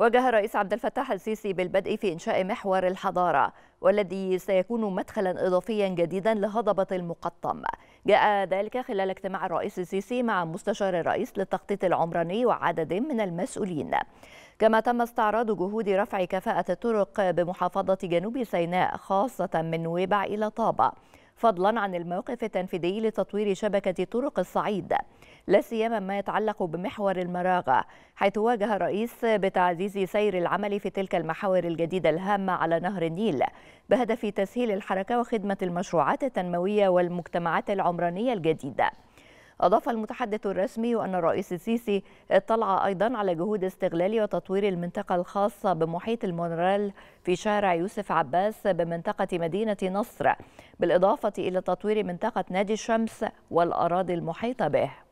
واجه الرئيس عبد الفتاح السيسي بالبدء في إنشاء محور الحضارة والذي سيكون مدخلا إضافيا جديدا لهضبة المقطم جاء ذلك خلال اجتماع الرئيس السيسي مع مستشار الرئيس للتخطيط العمراني وعدد من المسؤولين كما تم استعراض جهود رفع كفاءة الطرق بمحافظة جنوب سيناء خاصة من نويبع إلى طابة فضلا عن الموقف التنفيذي لتطوير شبكة طرق الصعيد لا سيما ما يتعلق بمحور المراغه حيث واجه الرئيس بتعزيز سير العمل في تلك المحاور الجديده الهامه على نهر النيل بهدف تسهيل الحركه وخدمه المشروعات التنمويه والمجتمعات العمرانيه الجديده أضاف المتحدث الرسمي أن الرئيس السيسي اطلع أيضا على جهود استغلال وتطوير المنطقة الخاصة بمحيط المونرال في شارع يوسف عباس بمنطقة مدينة نصر بالإضافة إلى تطوير منطقة نادي الشمس والأراضي المحيطة به